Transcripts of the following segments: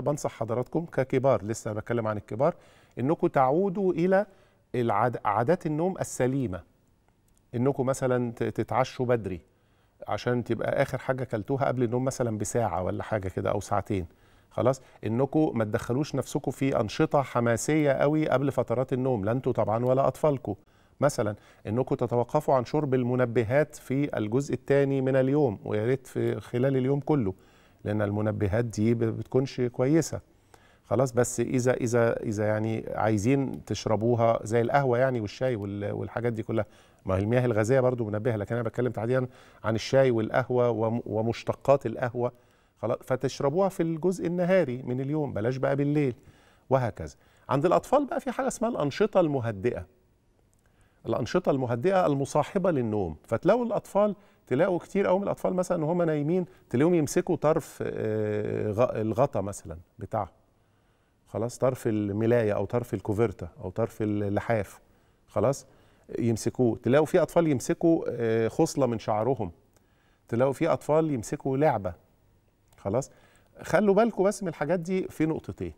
بنصح حضراتكم ككبار لسه بتكلم عن الكبار انكم تعودوا الى عادات النوم السليمه انكم مثلا تتعشوا بدري عشان تبقى اخر حاجه كلتوها قبل النوم مثلا بساعه ولا حاجه كده او ساعتين خلاص انكم ما تدخلوش نفسكم في انشطه حماسيه قوي قبل فترات النوم لا انتوا طبعا ولا اطفالكم مثلا انكم تتوقفوا عن شرب المنبهات في الجزء الثاني من اليوم ويا ريت في خلال اليوم كله لان المنبهات دي بتكونش كويسه خلاص بس اذا اذا اذا يعني عايزين تشربوها زي القهوه يعني والشاي والحاجات دي كلها ما هي المياه الغازيه برضو منبهه لكن انا بتكلم تحديدا عن الشاي والقهوه ومشتقات القهوه خلاص فتشربوها في الجزء النهاري من اليوم بلاش بقى بالليل وهكذا عند الاطفال بقى في حاجه اسمها الانشطه المهدئه الانشطه المهدئه المصاحبه للنوم فتلاقوا الاطفال تلاقوا كتير قوي من الاطفال مثلا ان نايمين تلاقيهم يمسكوا طرف آه، الغطا مثلا بتاعه خلاص طرف الملايه او طرف الكوفرتا او طرف اللحاف خلاص يمسكوه تلاقوا في اطفال يمسكوا آه، خصله من شعرهم تلاقوا في اطفال يمسكوا لعبه خلاص خلوا بالكم بس من الحاجات دي في نقطتين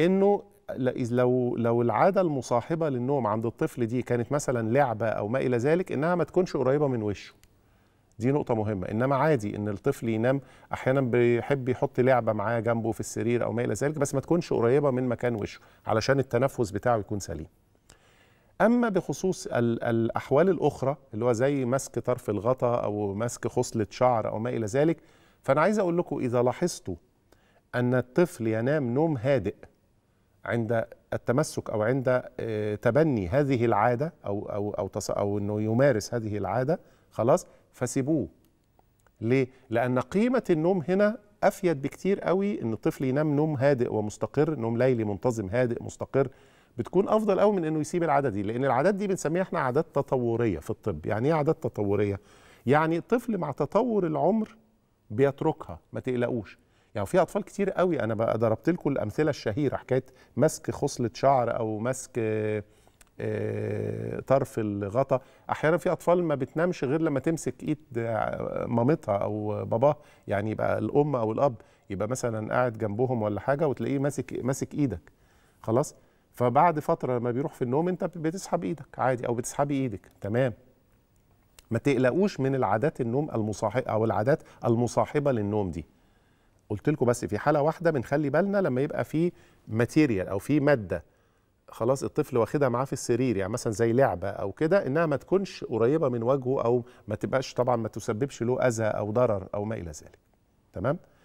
انه لو لو العاده المصاحبه للنوم عند الطفل دي كانت مثلا لعبه او ما الى ذلك انها ما تكونش قريبه من وشه دي نقطه مهمه انما عادي ان الطفل ينام احيانا بيحب يحط لعبه معاه جنبه في السرير او ما الى ذلك بس ما تكونش قريبه من مكان وشه علشان التنفس بتاعه يكون سليم اما بخصوص الاحوال الاخرى اللي هو زي مسك طرف الغطا او مسك خصله شعر او ما الى ذلك فانا عايز اقول لكم اذا لاحظتوا ان الطفل ينام نوم هادئ عند التمسك او عند آه، تبني هذه العاده او او او, أو انه يمارس هذه العاده خلاص فسيبوه ليه؟ لأن قيمة النوم هنا أفيد بكتير قوي إن الطفل ينام نوم هادئ ومستقر، نوم ليلي منتظم هادئ مستقر، بتكون أفضل قوي من إنه يسيب العادة دي، لأن العادات دي بنسميها إحنا عادات تطورية في الطب، يعني إيه عادات تطورية؟ يعني الطفل مع تطور العمر بيتركها، ما تقلقوش، يعني في اطفال كتير قوي انا بقى ضربت لكم الامثله الشهيره حكايه مسك خصله شعر او مسك آه، آه، طرف الغطا احيانا في اطفال ما بتنامش غير لما تمسك ايد آه، مامتها او باباها يعني يبقى الام او الاب يبقى مثلا قاعد جنبهم ولا حاجه وتلاقيه ماسك ماسك ايدك خلاص فبعد فتره لما بيروح في النوم انت بتسحب ايدك عادي او بتسحبي ايدك تمام ما تقلقوش من العادات النوم المصاحبه او العادات المصاحبه للنوم دي قلت لكم بس في حاله واحده بنخلي بالنا لما يبقى في ماتيريال او في ماده خلاص الطفل واخدها معاه في السرير يعني مثلا زي لعبه او كده انها ما تكونش قريبه من وجهه او ما تبقاش طبعا ما تسببش له اذى او ضرر او ما الى ذلك تمام